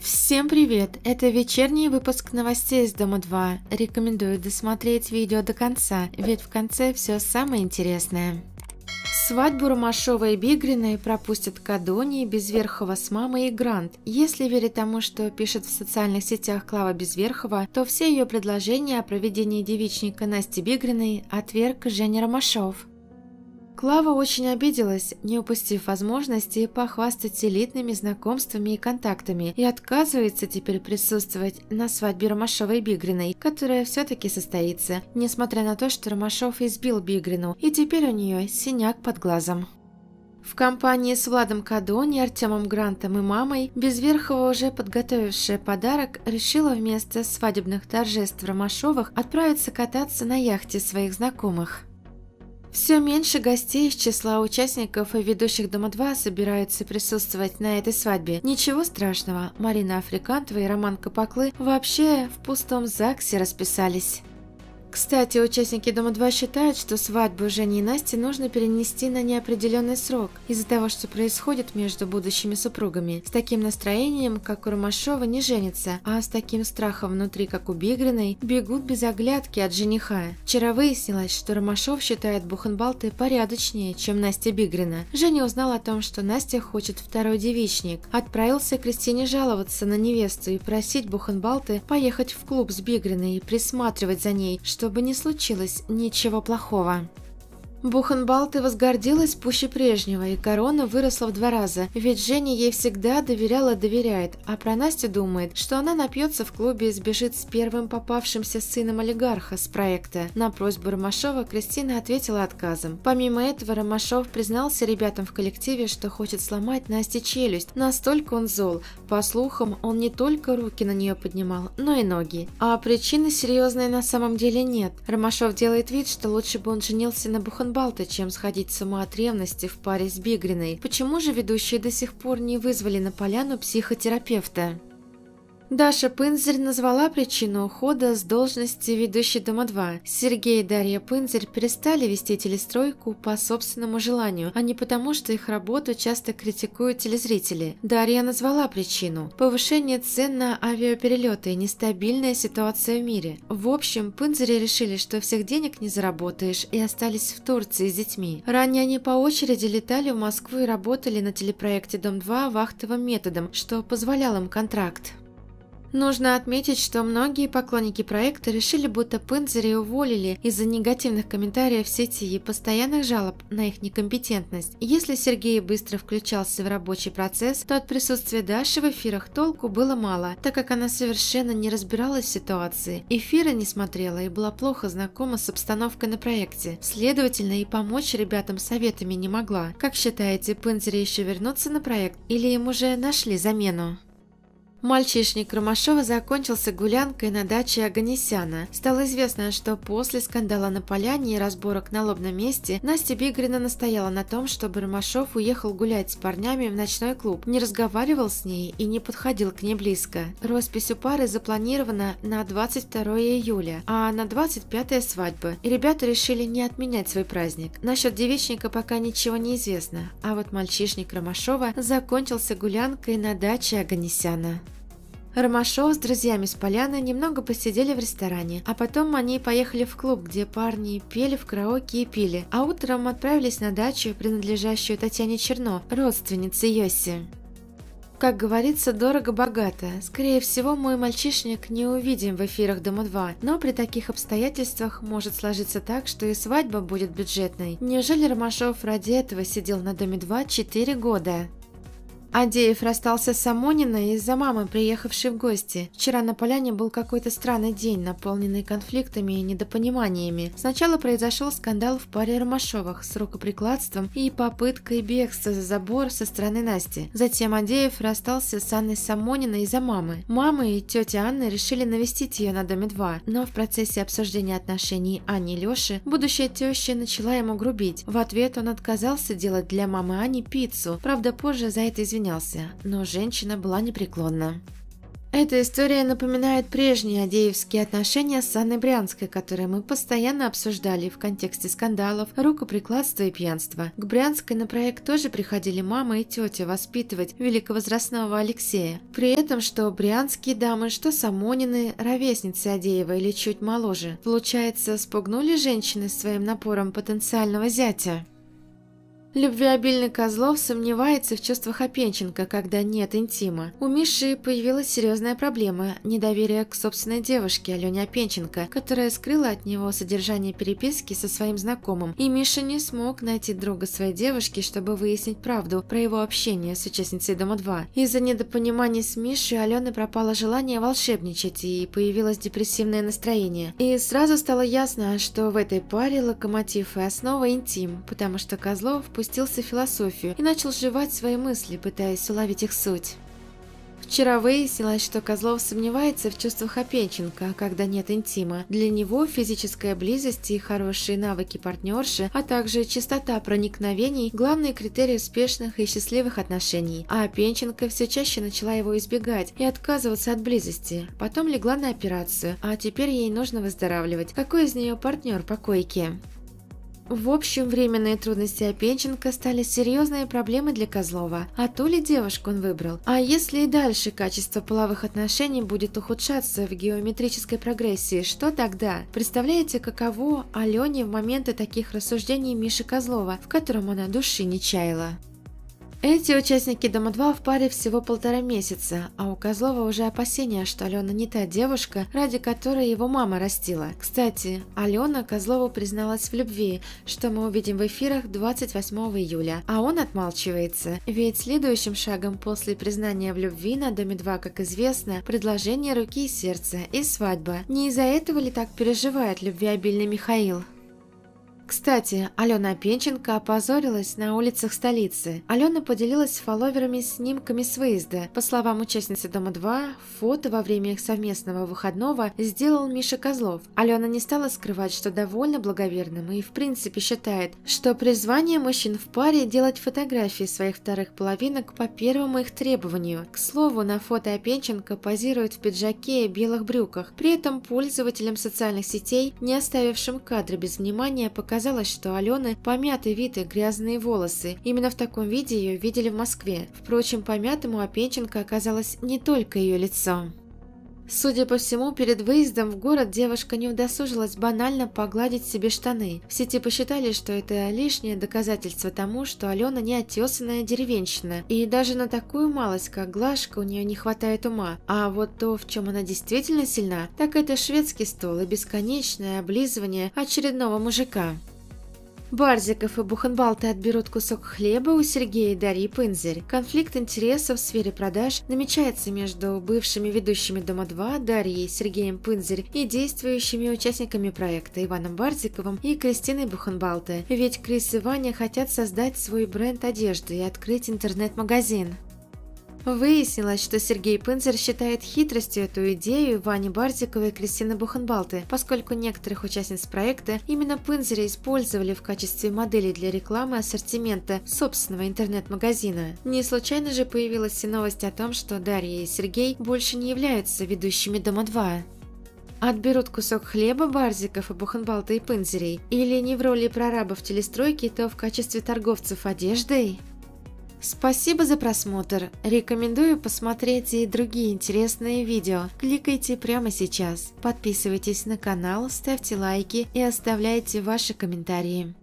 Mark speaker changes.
Speaker 1: Всем привет! Это вечерний выпуск новостей из Дома 2. Рекомендую досмотреть видео до конца, ведь в конце все самое интересное. Свадьбу Ромашова и Бигриной пропустят Кадони, Безверхова с мамой и Грант. Если верить тому, что пишет в социальных сетях Клава Безверхова, то все ее предложения о проведении девичника Насти Бигриной отверг Женя Ромашов. Клава очень обиделась, не упустив возможности похвастать элитными знакомствами и контактами, и отказывается теперь присутствовать на свадьбе Ромашовой и Бигриной, которая все-таки состоится, несмотря на то, что Ромашов избил Бигрину, и теперь у нее синяк под глазом. В компании с Владом Кадони, Артемом Грантом и мамой Безверхова, уже подготовившая подарок, решила вместо свадебных торжеств Ромашовых отправиться кататься на яхте своих знакомых. Все меньше гостей из числа участников и ведущих Дома 2 собираются присутствовать на этой свадьбе. Ничего страшного, Марина Африкантова и Роман Капаклы вообще в пустом ЗАГСе расписались. Кстати, участники Дома-2 считают, что свадьбу Жени и Насти нужно перенести на неопределенный срок из-за того, что происходит между будущими супругами. С таким настроением, как у Ромашова, не женится, а с таким страхом внутри, как у Бигриной, бегут без оглядки от жениха. Вчера выяснилось, что Ромашов считает Бухенбалты порядочнее, чем Настя Бигрина. Женя узнал о том, что Настя хочет второй девичник. Отправился к Кристине жаловаться на невесту и просить Бухенбалты поехать в клуб с Бигриной и присматривать за ней, что чтобы не случилось ничего плохого. Бухенбалты возгордилась пуще прежнего, и корона выросла в два раза, ведь Женя ей всегда доверяла доверяет, а про Настю думает, что она напьется в клубе и сбежит с первым попавшимся сыном олигарха с проекта. На просьбу Ромашова Кристина ответила отказом. Помимо этого, Ромашов признался ребятам в коллективе, что хочет сломать Насте челюсть, настолько он зол. По слухам, он не только руки на нее поднимал, но и ноги. А причины серьезные на самом деле нет. Ромашов делает вид, что лучше бы он женился на Бухенбалтах, Розенбалта, чем сходить с от ревности в паре с Бигриной. Почему же ведущие до сих пор не вызвали на поляну психотерапевта? Даша Пынзарь назвала причину ухода с должности ведущей Дома-2. Сергей и Дарья Пынзарь перестали вести телестройку по собственному желанию, а не потому, что их работу часто критикуют телезрители. Дарья назвала причину – повышение цен на авиаперелеты и нестабильная ситуация в мире. В общем, Пынзари решили, что всех денег не заработаешь и остались в Турции с детьми. Ранее они по очереди летали в Москву и работали на телепроекте «Дом-2» вахтовым методом, что позволял им контракт. Нужно отметить, что многие поклонники проекта решили, будто Пензеря уволили из-за негативных комментариев в сети и постоянных жалоб на их некомпетентность. Если Сергей быстро включался в рабочий процесс, то от присутствия Даши в эфирах толку было мало, так как она совершенно не разбиралась в ситуации, эфиры не смотрела и была плохо знакома с обстановкой на проекте, следовательно и помочь ребятам советами не могла. Как считаете, Пензеря еще вернутся на проект или им уже нашли замену? Мальчишник Ромашова закончился гулянкой на даче Аганесяна. Стало известно, что после скандала на поляне и разборок на лобном месте Настя Бигрина настояла на том, чтобы Ромашов уехал гулять с парнями в ночной клуб, не разговаривал с ней и не подходил к ней близко. Роспись у пары запланирована на 22 июля, а на 25 свадьба, и ребята решили не отменять свой праздник. Насчет девичника пока ничего не известно, а вот мальчишник Ромашова закончился гулянкой на даче Аганесяна. Ромашов с друзьями с поляны немного посидели в ресторане, а потом они поехали в клуб, где парни пели в караоке и пили, а утром отправились на дачу, принадлежащую Татьяне Черно, родственнице Йоси. Как говорится, дорого-богато. Скорее всего, мой мальчишник не увидим в эфирах Дома-2, но при таких обстоятельствах может сложиться так, что и свадьба будет бюджетной. Неужели Ромашов ради этого сидел на Доме-2 4 года? Адеев расстался с Амониной из-за мамы, приехавшей в гости. Вчера на поляне был какой-то странный день, наполненный конфликтами и недопониманиями. Сначала произошел скандал в паре Ромашовых с рукоприкладством и попыткой бегства за забор со стороны Насти. Затем Адеев расстался с Анной Самониной из-за мамы. Мама и тетя Анна решили навестить ее на Доме 2, но в процессе обсуждения отношений Ани и Леши будущая теща начала ему грубить. В ответ он отказался делать для мамы Ани пиццу, правда позже за это извинился извинялся, но женщина была непреклонна. Эта история напоминает прежние адеевские отношения с Анной Брянской, которые мы постоянно обсуждали в контексте скандалов, рукоприкладства и пьянства. К Брянской на проект тоже приходили мама и тетя воспитывать великовозрастного Алексея. При этом, что брянские дамы, что Самонины, ровесницы Адеева или чуть моложе, получается, спугнули женщины своим напором потенциального зятя. Любвеобильный Козлов сомневается в чувствах Опенченко, когда нет интима. У Миши появилась серьезная проблема – недоверие к собственной девушке Алене Опенченко, которая скрыла от него содержание переписки со своим знакомым, и Миша не смог найти друга своей девушки, чтобы выяснить правду про его общение с участницей Дома-2. Из-за недопонимания с Мишей Алены пропало желание волшебничать и появилось депрессивное настроение. И сразу стало ясно, что в этой паре локомотив и основа интим, потому что Козлов – пустился в философию и начал жевать свои мысли, пытаясь уловить их суть. Вчера выяснилось, что Козлов сомневается в чувствах Опенченко, а когда нет интима. Для него физическая близость и хорошие навыки партнерши, а также частота проникновений – главные критерии успешных и счастливых отношений. А Опенченко все чаще начала его избегать и отказываться от близости. Потом легла на операцию, а теперь ей нужно выздоравливать. Какой из нее партнер по койке? В общем, временные трудности Опенченко стали серьезной проблемой для Козлова. А то ли девушку он выбрал. А если и дальше качество половых отношений будет ухудшаться в геометрической прогрессии, что тогда? Представляете, каково Алене в моменты таких рассуждений Миши Козлова, в котором она души не чаяла? Эти участники Дома-2 в паре всего полтора месяца, а у Козлова уже опасения, что Алена не та девушка, ради которой его мама растила. Кстати, Алена Козлову призналась в любви, что мы увидим в эфирах 28 июля, а он отмалчивается, ведь следующим шагом после признания в любви на Доме-2, как известно, предложение руки и сердца и свадьба. Не из-за этого ли так переживает любвеобильный Михаил? Кстати, Алена Пенченко опозорилась на улицах столицы. Алена поделилась с фолловерами снимками с выезда. По словам участницы Дома-2, фото во время их совместного выходного сделал Миша Козлов. Алена не стала скрывать, что довольно благоверным и в принципе считает, что призвание мужчин в паре делать фотографии своих вторых половинок по первому их требованию. К слову, на фото Опенченко позирует в пиджаке и белых брюках. При этом пользователям социальных сетей, не оставившим кадры без внимания, показывает показалось, что Алены помятый вид и грязные волосы. Именно в таком виде ее видели в Москве. Впрочем, помятому Опенченко оказалось не только ее лицо. Судя по всему, перед выездом в город девушка не удосужилась банально погладить себе штаны. Все типа считали, что это лишнее доказательство тому, что Алена не отесанная деревенщина, и даже на такую малость, как глажка, у нее не хватает ума. А вот то, в чем она действительно сильна, так это шведский стол и бесконечное облизывание очередного мужика. Барзиков и Бухенбалты отберут кусок хлеба у Сергея и Дарьи Пынзарь. Конфликт интересов в сфере продаж намечается между бывшими ведущими «Дома-2» Дарьей Сергеем Пынзарь и действующими участниками проекта Иваном Барзиковым и Кристиной Бухенбалте. Ведь Крис и Ваня хотят создать свой бренд одежды и открыть интернет-магазин. Выяснилось, что Сергей Пынзер считает хитростью эту идею Вани Барзиковой и Кристины Бухенбалты, поскольку некоторых участниц проекта именно Пынзера использовали в качестве модели для рекламы ассортимента собственного интернет-магазина. Не случайно же появилась и новость о том, что Дарья и Сергей больше не являются ведущими Дома 2 отберут кусок хлеба барзиков и бухенбалта и пынзерей, или не в роли прорабов телестройки, то в качестве торговцев одеждой? Спасибо за просмотр. Рекомендую посмотреть и другие интересные видео. Кликайте прямо сейчас. Подписывайтесь на канал, ставьте лайки и оставляйте ваши комментарии.